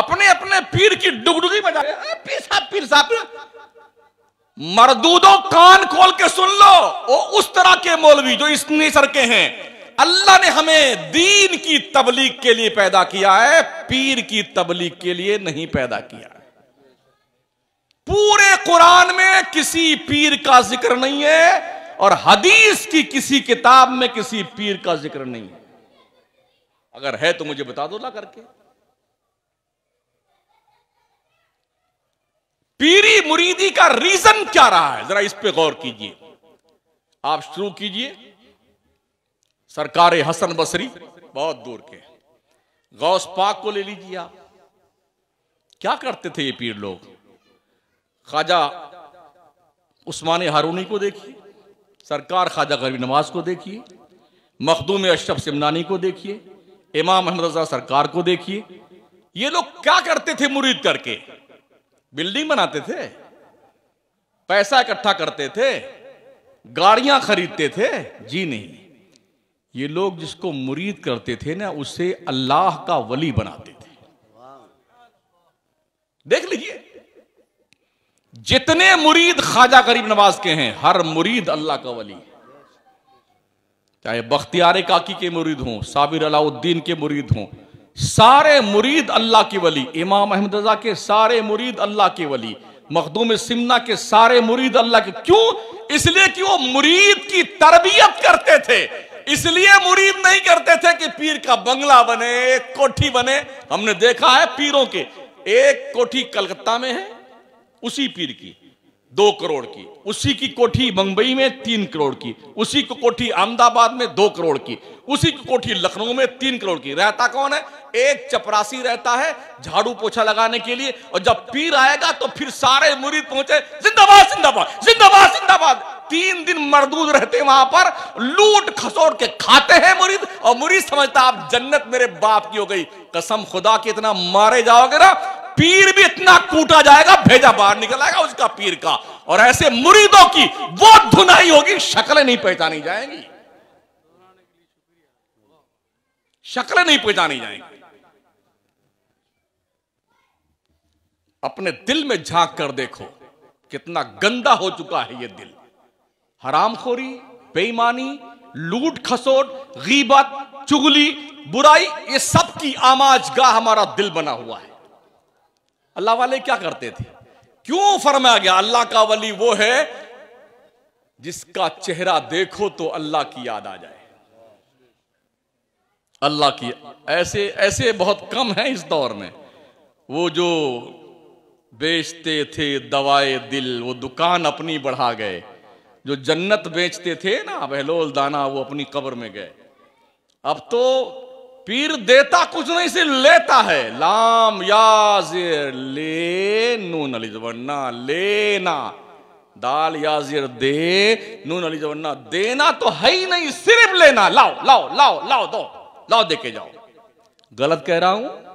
अपने अपने पीर की डुगडुगी बजा रहे पीर साहब पीर साहब मरदूदों कान खोल के सुन लो वो उस तरह के मौलवी जो इसने सर के हैं अल्लाह ने हमें दीन की तबलीग के लिए पैदा किया है पीर की तबलीग के लिए नहीं पैदा किया है पूरे कुरान में किसी पीर का जिक्र नहीं है और हदीस की किसी किताब में किसी पीर का जिक्र नहीं है अगर है तो मुझे बता दो ला करके मुरीदी का रीजन क्या रहा है जरा इस पे गौर कीजिए आप शुरू कीजिए सरकार हसन बसरी बहुत दूर के गौस पाक को ले लीजिए आप क्या करते थे ये पीर लोग ख्वाजा उस्मान हारूनी को देखिए सरकार ख्वाजा गरीब नवाज को देखिए मखदूम अशरफ सिमनानी को देखिए इमाम अहमद रजा सरकार को देखिए ये लोग क्या करते थे मुरीद करके बिल्डिंग बनाते थे पैसा इकट्ठा करते थे गाड़ियां खरीदते थे जी नहीं ये लोग जिसको मुरीद करते थे ना उसे अल्लाह का वली बनाते थे देख लीजिए जितने मुरीद ख्वाजा करीब नवाज के हैं हर मुरीद अल्लाह का वली है चाहे बख्तियार काकी के मुरीद हों साबिर अलाउद्दीन के मुरीद हों सारे मुरीद अल्लाह के वली इमाम अहमद रजा के सारे मुरीद अल्लाह के वली मखदूम सिमना के सारे मुरीद अल्लाह के क्यों इसलिए कि वो मुरीद की तरबियत करते थे इसलिए मुरीद नहीं करते थे कि पीर का बंगला बने एक कोठी बने हमने देखा है पीरों के एक कोठी कलकत्ता में है उसी पीर की दो करोड़ की उसी की कोठी मुंबई में तीन करोड़ की उसी की कोठी अहमदाबाद में दो करोड़ की उसी की कोठी लखनऊ में तीन करोड़ की रहता कौन है एक चपरासी रहता है झाड़ू पोछा लगाने के लिए और जब पीर आएगा तो फिर सारे मुरीद पहुंचे जिंदाबाद जिंदाबाद जिंदाबाद जिंदाबाद तीन दिन मरदूद रहते वहां पर लूट खसोड़ के खाते हैं मुरीद और मुरीद समझता आप जन्नत मेरे बाप की हो गई कसम खुदा की इतना मारे जाओगे ना पीर भी इतना कूटा जाएगा भेजा बाहर निकल आएगा उसका पीर का और ऐसे मुरीदों की वो धुनाई होगी शक्लें नहीं पहचानी जाएंगी शक्लें नहीं पहचानी जाएंगी अपने दिल में झांक कर देखो कितना गंदा हो चुका है ये दिल हरामखोरी बेईमानी लूट खसोट गीबत चुगली बुराई ये सब की आमाज गाह हमारा दिल बना हुआ है अल्लाह वाले क्या करते थे क्यों फरमाया गया अल्लाह का वली वो है जिसका चेहरा देखो तो अल्लाह की याद आ जाए अल्लाह की ऐसे ऐसे बहुत कम है इस दौर में वो जो बेचते थे दवाए दिल वो दुकान अपनी बढ़ा गए जो जन्नत बेचते थे ना बहलोल दाना वो अपनी कब्र में गए अब तो पीर देता कुछ नहीं सिर्फ लेता है लाम याजिर ले नून अली जबरना लेना दाल याजिर दे नून अली जबरना देना तो है ही नहीं सिर्फ लेना लाओ लाओ लाओ लाओ दो लाओ दे के जाओ गलत कह रहा हूं